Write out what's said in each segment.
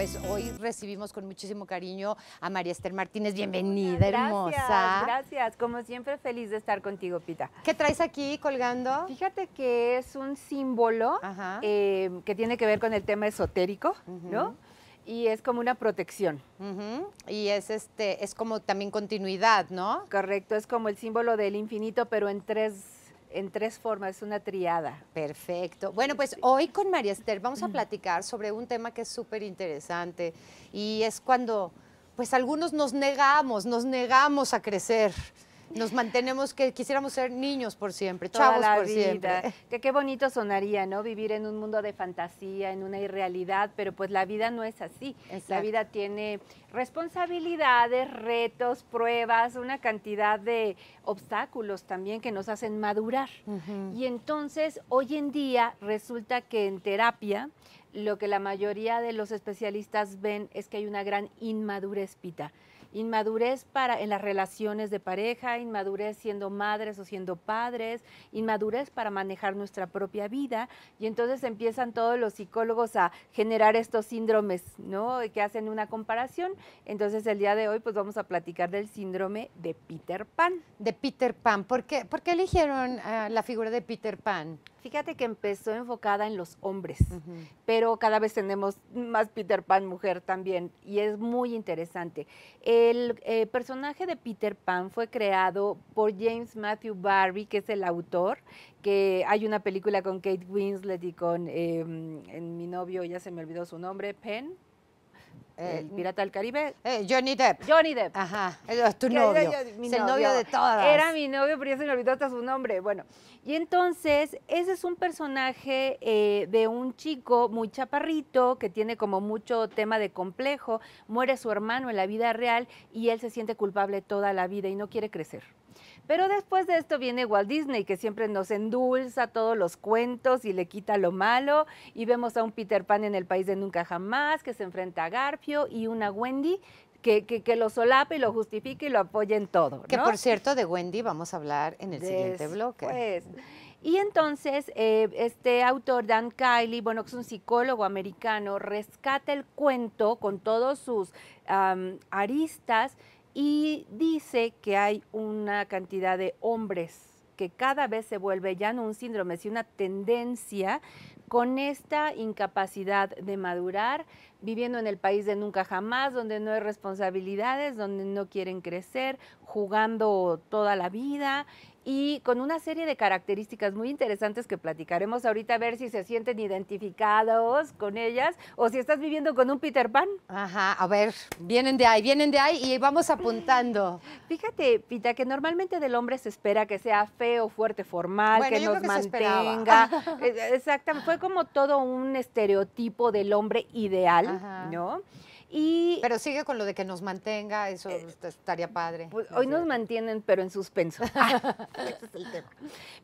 pues hoy recibimos con muchísimo cariño a María Esther Martínez. Bienvenida, gracias, hermosa. Gracias, como siempre feliz de estar contigo, Pita. ¿Qué traes aquí colgando? Fíjate que es un símbolo eh, que tiene que ver con el tema esotérico, ¿no? y es como una protección. Y es este, es como también continuidad, ¿no? Correcto, es como el símbolo del infinito, pero en tres en tres formas, es una triada. Perfecto. Bueno, pues hoy con María Esther vamos a platicar sobre un tema que es súper interesante y es cuando pues algunos nos negamos, nos negamos a crecer. Nos mantenemos que quisiéramos ser niños por siempre, chavos por siempre. Que qué bonito sonaría, ¿no? Vivir en un mundo de fantasía, en una irrealidad, pero pues la vida no es así. La vida tiene responsabilidades, retos, pruebas, una cantidad de obstáculos también que nos hacen madurar. Y entonces, hoy en día resulta que en terapia lo que la mayoría de los especialistas ven es que hay una gran inmadurez, Pita inmadurez para, en las relaciones de pareja, inmadurez siendo madres o siendo padres, inmadurez para manejar nuestra propia vida. Y entonces empiezan todos los psicólogos a generar estos síndromes, ¿no? Que hacen una comparación. Entonces el día de hoy pues vamos a platicar del síndrome de Peter Pan. De Peter Pan. ¿Por qué, eligieron eh, la figura de Peter Pan? Fíjate que empezó enfocada en los hombres, pero cada vez tenemos más Peter Pan mujer también y es muy interesante. El eh, personaje de Peter Pan fue creado por James Matthew Barry, que es el autor, que hay una película con Kate Winslet y con em, mi novio, ya se me olvidó su nombre, Penn. Eh, el pirata del Caribe. Eh, Johnny Depp. Johnny Depp. Ajá, es tu novio. es el novio de todas. Era mi novio, pero ya se me olvidó hasta su nombre. Bueno, y entonces ese es un personaje eh, de un chico muy chaparrito que tiene como mucho tema de complejo, muere su hermano en la vida real y él se siente culpable toda la vida y no quiere crecer. Pero después de esto viene Walt Disney, que siempre nos endulza todos los cuentos y le quita lo malo. Y vemos a un Peter Pan en el país de nunca jamás, que se enfrenta a Garfio, y una Wendy que, que, lo solape y lo justifique y lo apoya en todo. Que por cierto, de Wendy vamos a hablar en el siguiente bloque. Y entonces, eh, este autor, Dan Kiley, bueno, que es un psicólogo americano, rescata el cuento con todos sus aristas y dice que hay una cantidad de hombres que cada vez se vuelve ya no un síndrome, sino una tendencia con esta incapacidad de madurar, viviendo en el país de nunca jamás, donde no hay responsabilidades, donde no quieren crecer, jugando toda la vida, y con una serie de características muy interesantes que platicaremos ahorita a ver si se sienten identificados con ellas o si estás viviendo con un Peter Pan. Ajá, a ver, vienen de ahí, vienen de ahí y vamos apuntando. Fíjate, Pita, que normalmente del hombre se espera que sea feo, fuerte, formal, que nos mantenga. Eh, Exactamente, fue como todo un estereotipo del hombre ideal, ¿no? pero sigue con lo de que nos mantenga, eso eh, estaría padre. Pues, hoy nos mantienen, pero en suspenso.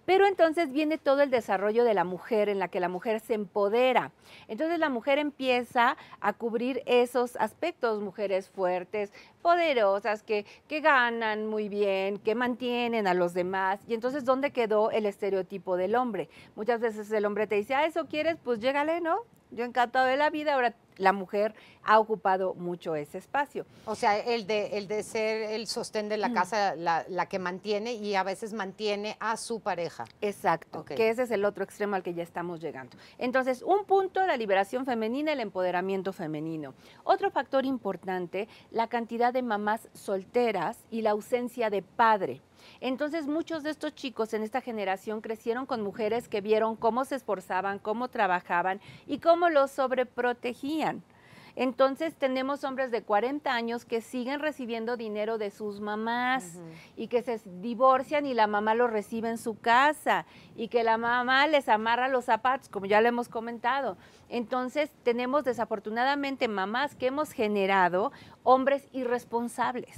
Pero entonces viene todo el desarrollo de la mujer, en la que la mujer se empodera. Entonces la mujer empieza a cubrir esos aspectos, mujeres fuertes, poderosas, que, que ganan muy bien, que mantienen a los demás. Y entonces, ¿dónde quedó el estereotipo del hombre? Muchas veces el hombre te dice, ah, eso quieres, pues llégale, ¿no? Yo encantado de la vida, ahora la mujer ha ocupado mucho ese espacio. O sea, el de, el de ser el sostén de la mm. casa, la, que mantiene y a veces mantiene a su pareja. Exacto, que ese es el otro extremo al que ya estamos llegando. Entonces, un punto, la liberación femenina, el empoderamiento femenino. Otro factor importante, la cantidad de mamás solteras y la ausencia de padre. Entonces muchos de estos chicos en esta generación crecieron con mujeres que vieron cómo se esforzaban, cómo trabajaban y cómo los sobreprotegían. Entonces tenemos hombres de 40 años que siguen recibiendo dinero de sus mamás y que se divorcian y la mamá los recibe en su casa y que la mamá les amarra los zapatos, como ya lo hemos comentado. Entonces tenemos desafortunadamente mamás que hemos generado hombres irresponsables.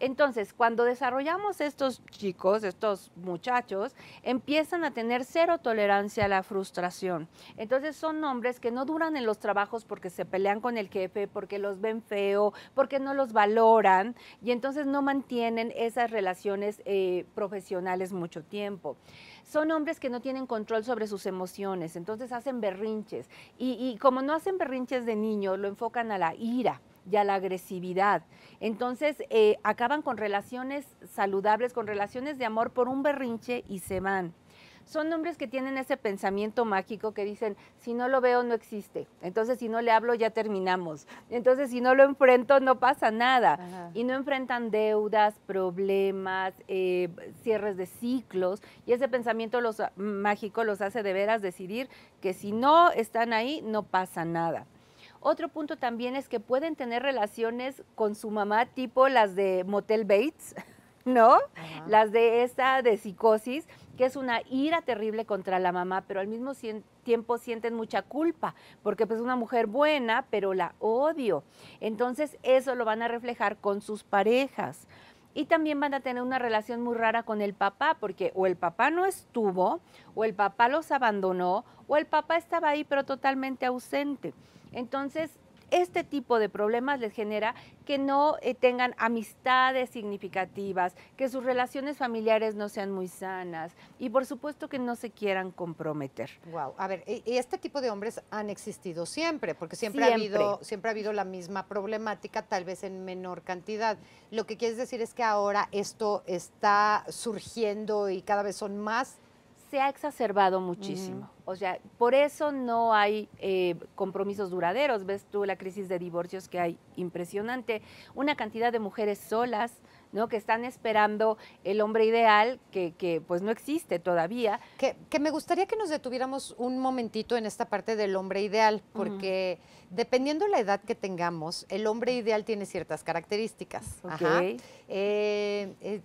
Entonces, cuando desarrollamos estos chicos, estos muchachos, empiezan a tener cero tolerancia a la frustración. Entonces, son hombres que no duran en los trabajos porque se pelean con el jefe, porque los ven feo, porque no los valoran y entonces no mantienen esas relaciones eh, profesionales mucho tiempo son hombres que no tienen control sobre sus emociones, entonces hacen berrinches. Y, y, como no hacen berrinches de niño, lo enfocan a la ira y a la agresividad. Entonces eh, acaban con relaciones saludables, con relaciones de amor por un berrinche y se van. Son hombres que tienen ese pensamiento mágico que dicen, si no lo veo no existe, entonces si no le hablo ya terminamos, entonces si no lo enfrento no pasa nada. Y no enfrentan deudas, problemas, eh, cierres de ciclos, y ese pensamiento los, ah, mágico los hace de veras decidir que si no están ahí no pasa nada. Otro punto también es que pueden tener relaciones con su mamá, tipo las de Motel Bates, ¿no? Las de esa de psicosis, que es una ira terrible contra la mamá, pero al mismo tiempo sienten mucha culpa, porque pues una mujer buena, pero la odio. Entonces eso lo van a reflejar con sus parejas. Y también van a tener una relación muy rara con el papá, porque o el papá no estuvo, o el papá los abandonó, o el papá estaba ahí pero totalmente ausente. Entonces, este tipo de problemas les genera que no eh, tengan amistades significativas, que sus relaciones familiares no sean muy sanas y por supuesto que no se quieran comprometer. Wow, a ver, este tipo de hombres han existido siempre, porque siempre, ha habido siempre ha habido la misma problemática, tal vez en menor cantidad. Lo que quieres decir es que ahora esto está surgiendo y cada vez son más se ha exacerbado muchísimo. O sea, por eso no hay eh, compromisos duraderos. Ves tú la crisis de divorcios que hay impresionante. Una cantidad de mujeres solas, ¿no? Que están esperando el hombre ideal que, pues no existe todavía. Que, me gustaría que nos detuviéramos un momentito en esta parte del hombre ideal, porque dependiendo la edad que tengamos, el hombre ideal tiene ciertas características. Ajá. Eh, eh,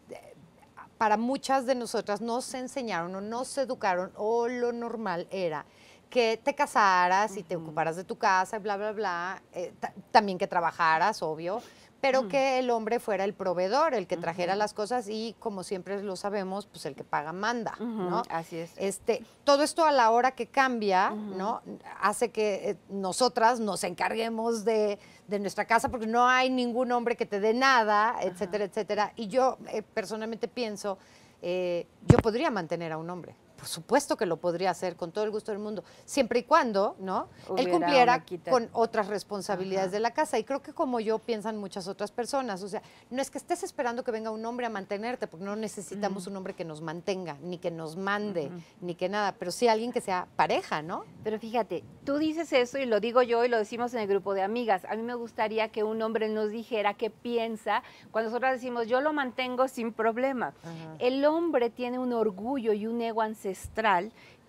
para muchas de nosotras nos enseñaron o no se educaron o lo normal era que te casaras y te ocuparas de tu casa bla, bla, bla, eh, también que trabajaras, obvio, pero que el hombre fuera el proveedor, el que trajera las cosas y como siempre lo sabemos, pues el que paga manda, ¿no? Así es. Este, todo esto a la hora que cambia, ¿no? Hace que eh, nosotras nos encarguemos de, de, nuestra casa porque no hay ningún hombre que te dé nada, etcétera, etcétera. Y yo eh, personalmente pienso, eh, yo podría mantener a un hombre por supuesto que lo podría hacer con todo el gusto del mundo, siempre y cuando, ¿no? él cumpliera con otras responsabilidades de la casa. Y creo que como yo piensan muchas otras personas. O sea, no es que estés esperando que venga un hombre a mantenerte, porque no necesitamos mm. un hombre que nos mantenga, ni que nos mande, ni que nada, pero sí alguien que sea pareja, ¿no? Pero fíjate, tú dices eso y lo digo yo y lo decimos en el grupo de amigas. A mí me gustaría que un hombre nos dijera qué piensa cuando nosotros decimos yo lo mantengo sin problema. El hombre tiene un orgullo y un ego ancestral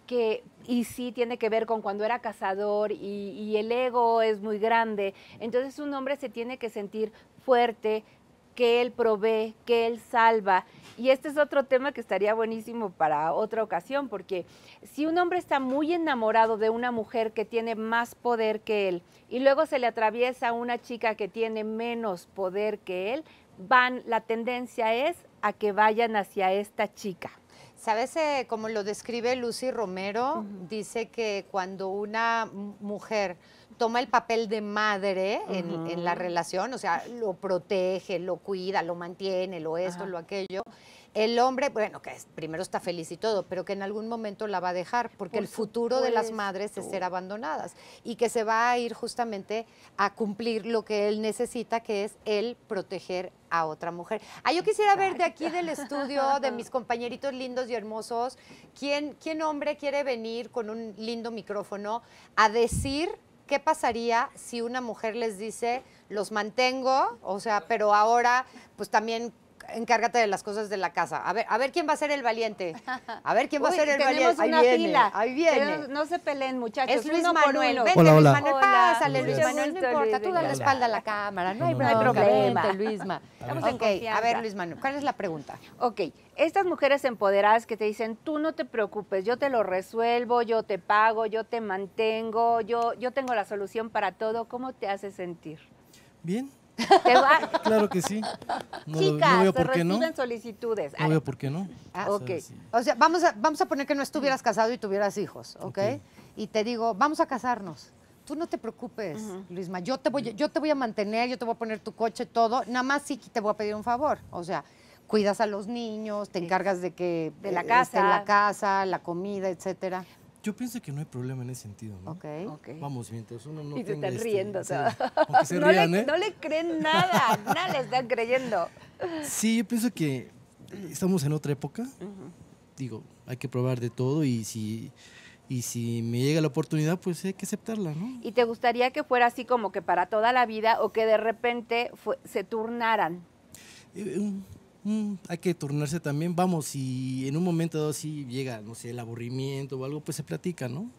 que, y sí tiene que ver con cuando era cazador y, y, el ego es muy grande. Entonces un hombre se tiene que sentir fuerte, que él provee, que él salva. Y este es otro tema que estaría buenísimo para otra ocasión, porque si un hombre está muy enamorado de una mujer que tiene más poder que él y luego se le atraviesa una chica que tiene menos poder que él, van, la tendencia es a que vayan hacia esta chica. Sabes, eh, como lo describe Lucy Romero, dice que cuando una mujer toma el papel de madre en, la relación, o sea, lo protege, lo cuida, lo mantiene, lo esto, lo aquello, el hombre, bueno, que primero está feliz y todo, pero que en algún momento la va a dejar, porque el futuro de las madres es ser abandonadas y que se va a ir justamente a cumplir lo que él necesita, que es el proteger a otra mujer. Ah, yo quisiera ver de aquí del estudio, de mis compañeritos lindos y hermosos, ¿quién, quién hombre quiere venir con un lindo micrófono a decir ¿qué pasaría si una mujer les dice, los mantengo, o sea, pero ahora pues también encárgate de las cosas de la casa. A ver, a ver quién va a ser el valiente. A ver quién va a ser el valiente. ahí viene, fila. ahí viene. no se peleen, muchachos. Es Luis Manuel. Por Vente, hola, Luis Manuel, pásale, Luis Manuel, no importa. Tú dale la espalda a la cámara, no hay, no hay problema. Vente, Luisma. Estamos a ver, Luis Manuel, ¿cuál es la pregunta? Ok, estas mujeres empoderadas que te dicen, tú no te preocupes, yo te lo resuelvo, yo te pago, yo te mantengo, yo, yo tengo la solución para todo, ¿cómo te hace sentir? Bien, Claro que sí. Chicas, veo por solicitudes. No por qué no. O sea, vamos a, vamos a poner que no estuvieras casado y tuvieras hijos, ¿ok? Y te digo, vamos a casarnos. Tú no te preocupes, Luisma. Yo te, voy, yo te voy a mantener, yo te voy a poner tu coche, todo. Nada más sí te voy a pedir un favor. O sea, cuidas a los niños, te encargas de que de la eh, casa, la casa, la comida, etcétera. Yo pienso que no hay problema en ese sentido, ¿no? Ok, Vamos, mientras uno no Y te están este, riendo, o sea, ¿eh? no, le, creen nada, nada le están creyendo. Sí, yo pienso que estamos en otra época. Digo, hay que probar de todo y si y si me llega la oportunidad, pues hay que aceptarla, ¿no? ¿Y te gustaría que fuera así como que para toda la vida o que de repente se turnaran? Eh, Mm, hay que turnarse también, vamos, si en un momento dado llega, no sé, el aburrimiento o algo, pues se platica, ¿no?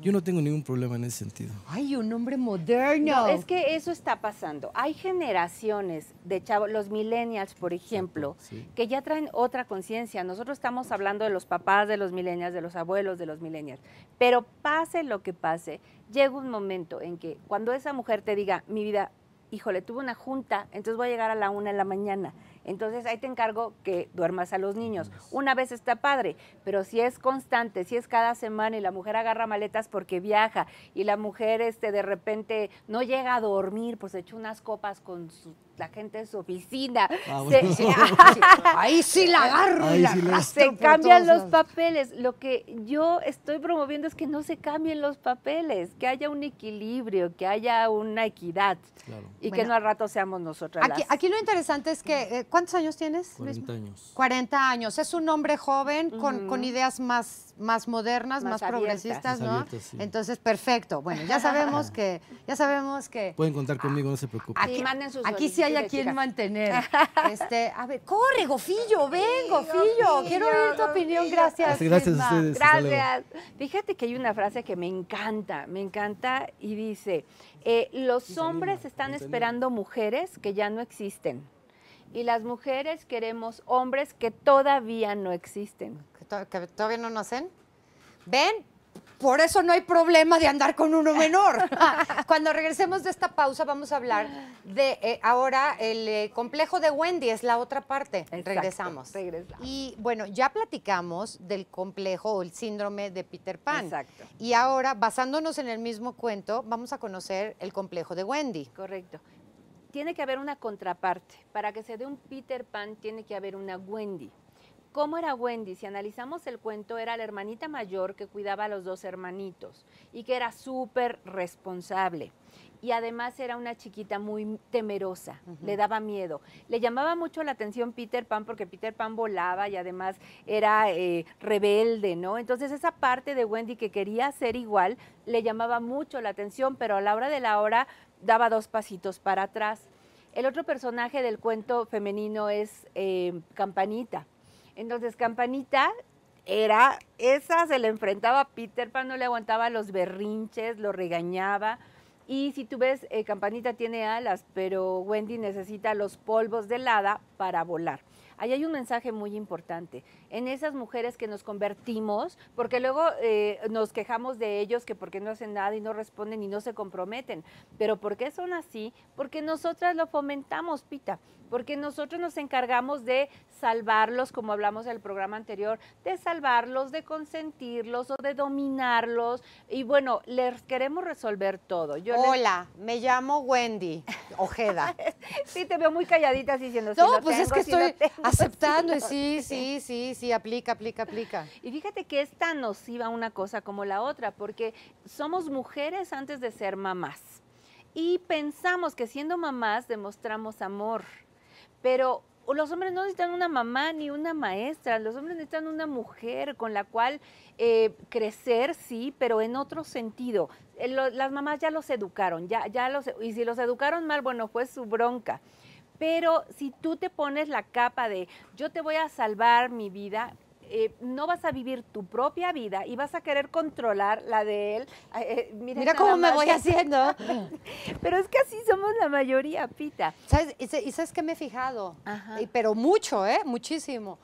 Yo no tengo ningún problema en ese sentido. Ay, un hombre moderno. es que eso está pasando. Hay generaciones de chavos, los millennials, por ejemplo, que ya traen otra conciencia. Nosotros estamos hablando de los papás de los millennials, de los abuelos de los millennials. Pero pase lo que pase, llega un momento en que cuando esa mujer te diga, mi vida, híjole, tuve una junta, entonces voy a llegar a la una de la mañana entonces ahí te encargo que duermas a los niños. Una vez está padre, pero si es constante, si es cada semana y la mujer agarra maletas porque viaja y la mujer este, de repente no llega a dormir, pues echa unas copas con su la gente en su oficina. Ah, ah, ahí sí la agarro. y la, se cambian los papeles. Lo que yo estoy promoviendo es que no se cambien los papeles, que haya un equilibrio, que haya una equidad y que no al rato seamos nosotros Aquí, aquí lo interesante es que, eh, ¿cuántos años tienes? 40 años. 40 años. Es un hombre joven con, con ideas más más, modernas, más, progresistas, ¿no? Entonces, perfecto. Bueno, ya sabemos que, ya sabemos que. Pueden contar conmigo, no se preocupen. Aquí, sí, hay a quien mantener. Este, a ver, corre, gofillo, ven, gofillo. Quiero oír tu opinión, gracias. Gracias a ustedes. Gracias. Fíjate que hay una frase que me encanta, me encanta, y dice. Eh, los hombres están esperando mujeres que ya no existen y las mujeres queremos hombres que todavía no existen que todavía no nacen, ven, por eso no hay problema de andar con uno menor. Cuando regresemos de esta pausa vamos a hablar de eh, ahora el eh, complejo de Wendy, es la otra parte. regresamos. regresamos. Y bueno, ya platicamos del complejo o el síndrome de Peter Pan. Exacto. Y ahora, basándonos en el mismo cuento, vamos a conocer el complejo de Wendy. Correcto. Tiene que haber una contraparte. Para que se dé un Peter Pan tiene que haber una Wendy. ¿Cómo era Wendy? Si analizamos el cuento, era la hermanita mayor que cuidaba a los dos hermanitos y que era súper responsable. Y además era una chiquita muy temerosa, le daba miedo. Le llamaba mucho la atención Peter Pan porque Peter Pan volaba y además era eh, rebelde, ¿no? Entonces esa parte de Wendy que quería ser igual le llamaba mucho la atención, pero a la hora de la hora daba dos pasitos para atrás. El otro personaje del cuento femenino es eh, Campanita entonces Campanita era, esa se le enfrentaba a Peter Pan, no le aguantaba los berrinches, lo regañaba. Y si tú ves, eh, Campanita tiene alas, pero Wendy necesita los polvos de helada para volar. Ahí hay un mensaje muy importante. En esas mujeres que nos convertimos, porque luego eh, nos quejamos de ellos que porque no hacen nada y no responden y no se comprometen. Pero ¿por qué son así? Porque nosotras lo fomentamos, Pita porque nosotros nos encargamos de salvarlos, como hablamos en el programa anterior, de salvarlos, de consentirlos o de dominarlos. Y bueno, les queremos resolver todo. Hola, me llamo Wendy Ojeda. sí, te veo muy calladita diciendo. No, no pues es que estoy aceptando. y Sí, sí, sí, sí, aplica, aplica, aplica. Y fíjate que es tan nociva una cosa como la otra, porque somos mujeres antes de ser mamás. Y pensamos que siendo mamás demostramos amor pero los hombres no necesitan una mamá ni una maestra, los hombres necesitan una mujer con la cual eh, crecer, sí, pero en otro sentido. Eh, las mamás ya los educaron, ya, ya los, y si los educaron mal, bueno, fue su bronca. Pero si tú te pones la capa de yo te voy a salvar mi vida, eh, no vas a vivir tu propia vida y vas a querer controlar la de él. Eh, mira, cómo me voy haciendo. pero es que así somos la mayoría, Pita. ¿Sabes? Y, sabes que me he fijado, pero mucho, ¿eh? Muchísimo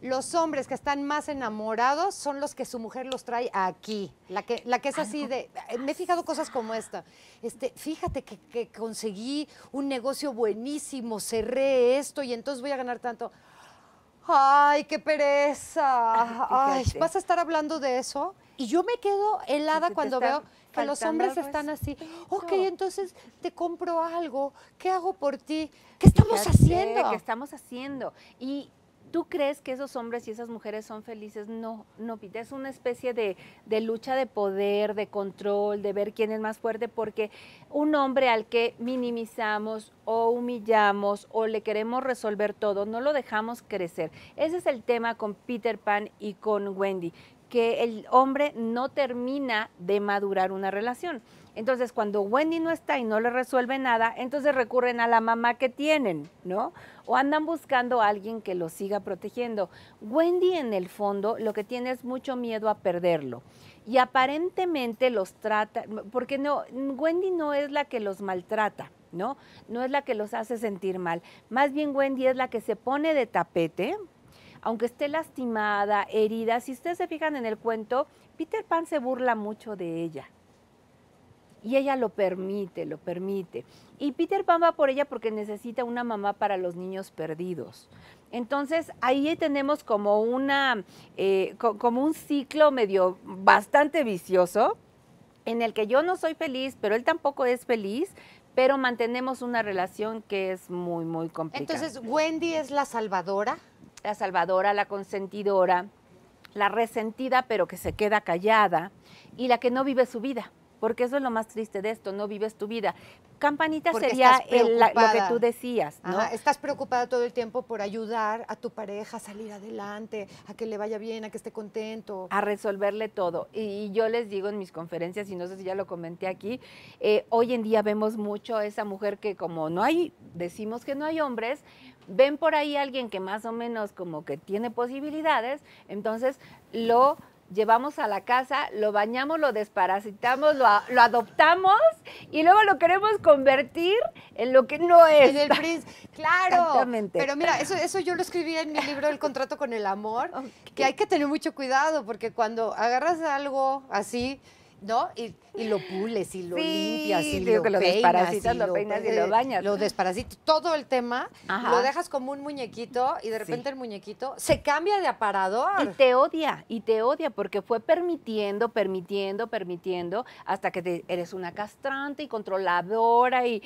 los hombres que están más enamorados son los que su mujer los trae aquí. La que, la que es ah, así de. Eh, me he fijado cosas como esta. Este, fíjate que, que conseguí un negocio buenísimo, cerré esto y entonces voy a ganar tanto. Ay, qué pereza. Ay, ¿vas a estar hablando de eso? Y yo me quedo helada cuando veo que los hombres están así. Ok, entonces te compro algo. ¿Qué hago por ti? ¿Qué estamos haciendo? ¿Qué estamos haciendo? Y ¿Tú crees que esos hombres y esas mujeres son felices? No, no, Pita. Es una especie de, de, lucha de poder, de control, de ver quién es más fuerte, porque un hombre al que minimizamos o humillamos o le queremos resolver todo, no lo dejamos crecer. Ese es el tema con Peter Pan y con Wendy, que el hombre no termina de madurar una relación. Entonces, cuando Wendy no está y no le resuelve nada, entonces recurren a la mamá que tienen, ¿no? O andan buscando a alguien que los siga protegiendo. Wendy, en el fondo, lo que tiene es mucho miedo a perderlo. Y aparentemente los trata, porque no, Wendy no es la que los maltrata, ¿no? No es la que los hace sentir mal. Más bien Wendy es la que se pone de tapete, aunque esté lastimada, herida. Si ustedes se fijan en el cuento, Peter Pan se burla mucho de ella, y ella lo permite, lo permite. Y Peter Pan va por ella porque necesita una mamá para los niños perdidos. Entonces ahí tenemos como, una, eh, como un ciclo medio bastante vicioso en el que yo no soy feliz, pero él tampoco es feliz, pero mantenemos una relación que es muy, muy complicada. Entonces, Wendy es la salvadora. La salvadora, la consentidora, la resentida, pero que se queda callada, y la que no vive su vida porque eso es lo más triste de esto, no vives tu vida. Campanita sería lo que tú decías, ¿no? estás preocupada todo el tiempo por ayudar a tu pareja a salir adelante, a que le vaya bien, a que esté contento. A resolverle todo. Y, yo les digo en mis conferencias, y no sé si ya lo comenté aquí, eh, hoy en día vemos mucho a esa mujer que como no hay, decimos que no hay hombres, ven por ahí a alguien que más o menos como que tiene posibilidades, entonces lo llevamos a la casa, lo bañamos, lo desparasitamos, lo, adoptamos y luego lo queremos convertir en lo que no es. En el príncipe. Claro. Exactamente. Pero mira, eso, eso yo lo escribí en mi libro El contrato con el amor, que hay que tener mucho cuidado porque cuando agarras algo así, ¿no? Y, lo pules y lo limpias y lo, desparasitas, lo peinas y lo bañas. Lo desparasitas, todo el tema, lo dejas como un muñequito y de repente el muñequito se cambia de aparador. Y te odia, y te odia porque fue permitiendo, permitiendo, permitiendo hasta que eres una castrante y controladora y,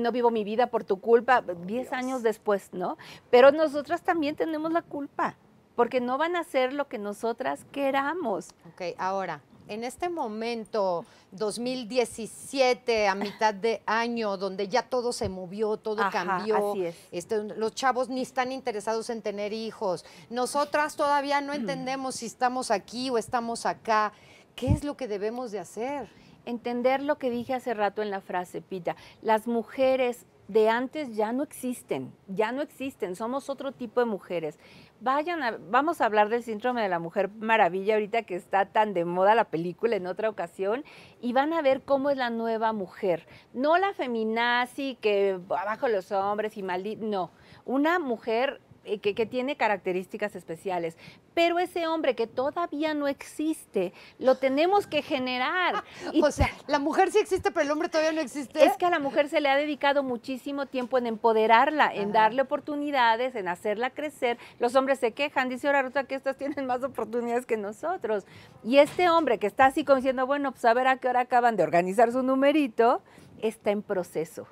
no vivo mi vida por tu culpa, oh, diez años después, ¿no? Pero nosotras también tenemos la culpa porque no van a hacer lo que nosotras queramos. Ok, ahora, en este momento, 2017, a mitad de año, donde ya todo se movió, todo cambió, este, los chavos ni están interesados en tener hijos, nosotras todavía no mm. entendemos si estamos aquí o estamos acá, ¿qué es lo que debemos de hacer? Entender lo que dije hace rato en la frase, Pita, las mujeres de antes ya no existen, ya no existen, somos otro tipo de mujeres. Vayan a, vamos a hablar del síndrome de la mujer maravilla ahorita que está tan de moda la película en otra ocasión y van a ver cómo es la nueva mujer, no la feminazi que abajo los hombres y maldita, no, una mujer eh, que, tiene características especiales. Pero ese hombre que todavía no existe, lo tenemos que generar. Ah, o sea, la mujer sí existe, pero el hombre todavía no existe. Es que a la mujer se le ha dedicado muchísimo tiempo en empoderarla, en darle oportunidades, en hacerla crecer. Los hombres se quejan, dice ahora Ruta que estas tienen más oportunidades que nosotros. Y este hombre que está así como diciendo, bueno, pues a ver a qué hora acaban de organizar su numerito, está en proceso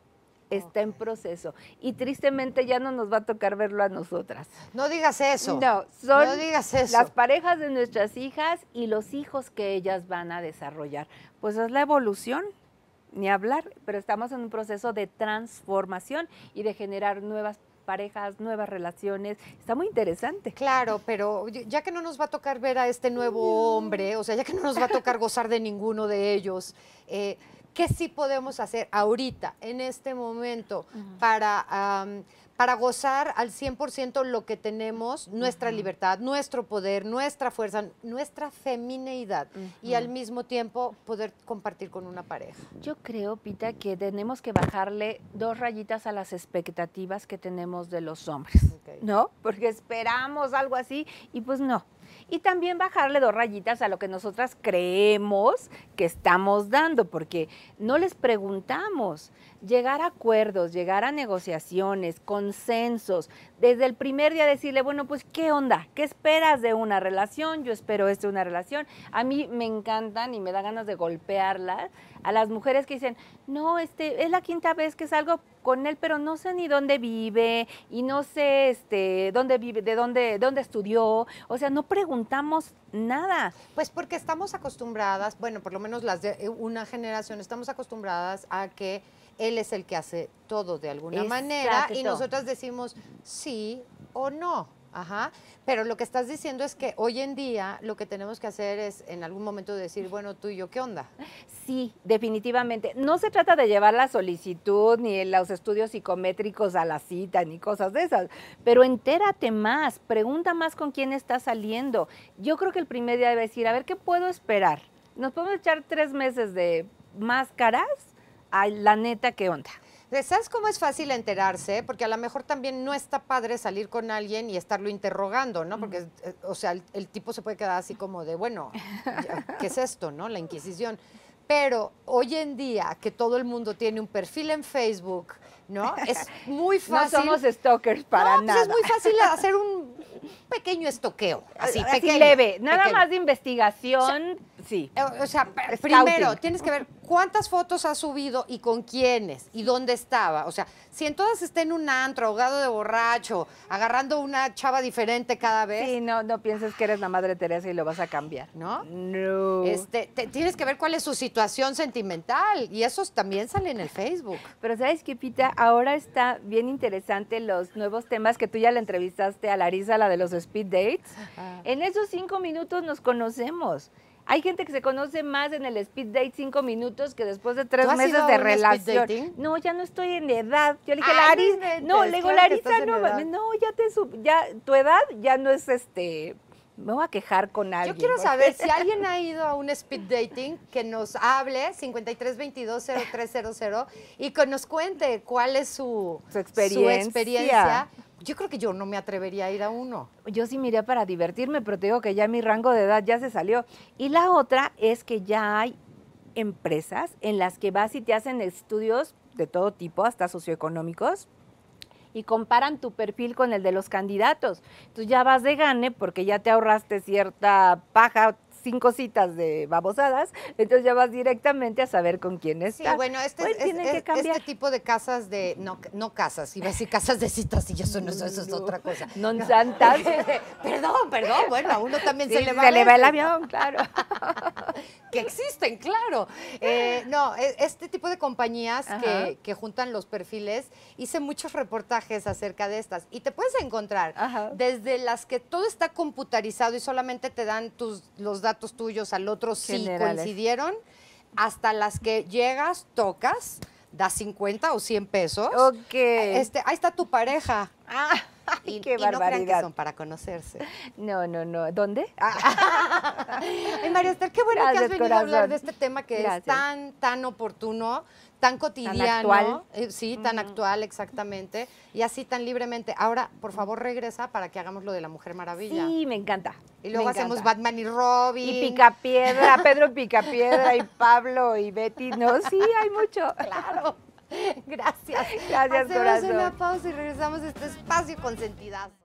está en proceso. Y tristemente ya no nos va a tocar verlo a nosotras. No digas eso. No, son digas eso. las parejas de nuestras hijas y los hijos que ellas van a desarrollar. Pues es la evolución, ni hablar, pero estamos en un proceso de transformación y de generar nuevas parejas, nuevas relaciones. Está muy interesante. Claro, pero ya que no nos va a tocar ver a este nuevo hombre, o sea, ya que no nos va a tocar gozar de ninguno de ellos, eh, ¿Qué sí podemos hacer ahorita, en este momento, para, para gozar al 100% lo que tenemos, nuestra libertad, nuestro poder, nuestra fuerza, nuestra femineidad y al mismo tiempo poder compartir con una pareja? Yo creo, Pita, que tenemos que bajarle dos rayitas a las expectativas que tenemos de los hombres, ¿no? Porque esperamos algo así y pues no, y también bajarle dos rayitas a lo que nosotras creemos que estamos dando, porque no les preguntamos llegar a acuerdos, llegar a negociaciones, consensos, desde el primer día decirle, bueno, pues, ¿qué onda? ¿Qué esperas de una relación? Yo espero esto de una relación. A mí me encantan y me da ganas de golpearlas a las mujeres que dicen, no, este, es la quinta vez que salgo con él, pero no sé ni dónde vive y no sé este, dónde vive, de dónde, dónde estudió. O sea, no preguntamos nada. Pues porque estamos acostumbradas, bueno, por lo menos las de eh, una generación, estamos acostumbradas a que él es el que hace todo de alguna manera y nosotras decimos sí o no. Ajá, pero lo que estás diciendo es que hoy en día lo que tenemos que hacer es en algún momento decir, bueno, tú y yo, ¿qué onda? Sí, definitivamente. No se trata de llevar la solicitud ni los estudios psicométricos a la cita ni cosas de esas, pero entérate más, pregunta más con quién estás saliendo. Yo creo que el primer día debe decir, a ver, ¿qué puedo esperar? ¿Nos podemos echar tres meses de máscaras? ay, la neta, ¿qué onda? ¿Sabes cómo es fácil enterarse? Porque a lo mejor también no está padre salir con alguien y estarlo interrogando, ¿no? Porque, eh, o sea, el, tipo se puede quedar así como de, bueno, ¿qué es esto, no? La Inquisición. Pero hoy en día que todo el mundo tiene un perfil en Facebook, ¿no? Es muy fácil. No somos stalkers para pues, nada. es muy fácil hacer un pequeño estoqueo, así, así leve, nada más de investigación. Sí. Eh, o sea, primero tienes que ver cuántas fotos ha subido y con quiénes y dónde estaba. O sea, si en todas está en un antro, ahogado de borracho, agarrando una chava diferente cada vez. Sí, no, no pienses que eres la madre Teresa y lo vas a cambiar, ¿no? No. Este, tienes que ver cuál es su situación sentimental y eso también sale en el Facebook. Pero sabes que, Pita, ahora está bien interesante los nuevos temas que tú ya le entrevistaste a Larisa, la de los speed dates. En esos cinco minutos nos conocemos. Hay gente que se conoce más en el speed date cinco minutos que después de tres meses de relación. No, ya no estoy en edad. Yo le dije, ah, no, le digo, no, no, ya te ya, tu edad ya no es este me voy a quejar con alguien. Yo quiero saber si alguien ha ido a un speed dating que nos hable 53220300 y que nos cuente cuál es su experiencia. Su experiencia yo creo que yo no me atrevería a ir a uno. Yo sí miré para divertirme, pero te digo que ya mi rango de edad ya se salió. Y la otra es que ya hay empresas en las que vas y te hacen estudios de todo tipo, hasta socioeconómicos, y comparan tu perfil con el de los candidatos. Entonces ya vas de gane porque ya te ahorraste cierta paja cinco citas de babosadas, entonces ya vas directamente a saber con quién está. Sí, bueno, este, es, este tipo de casas de, no, no casas, iba a decir casas de citas y eso no, eso, eso es otra cosa. No, santas. perdón, perdón, bueno, a uno también se le va. Se le va el avión, claro. que existen, claro. Eh, no, e, este tipo de compañías que, que, juntan los perfiles, hice muchos reportajes acerca de estas y te puedes encontrar desde las que todo está computarizado y solamente te dan tus, los datos tuyos, al otro sí coincidieron, hasta las que llegas, tocas, das 50 o 100 pesos. Ok. Este, ahí está tu pareja. Ah, qué barbaridad. son para conocerse. No, no, no. ¿Dónde? Ah. María Esther, qué bueno que has venido a hablar de este tema que es tan, tan oportuno tan cotidiano, tan actual. Eh, sí, tan actual exactamente, y así tan libremente. Ahora, por favor, regresa para que hagamos lo de la Mujer Maravilla. Sí, me encanta. Y luego hacemos Batman y Robin. Y Picapiedra, Pedro Picapiedra y Pablo y Betty. No, sí, hay mucho. Claro. Gracias. Gracias, Hacemos hacer una pausa y regresamos a este espacio con sentidad.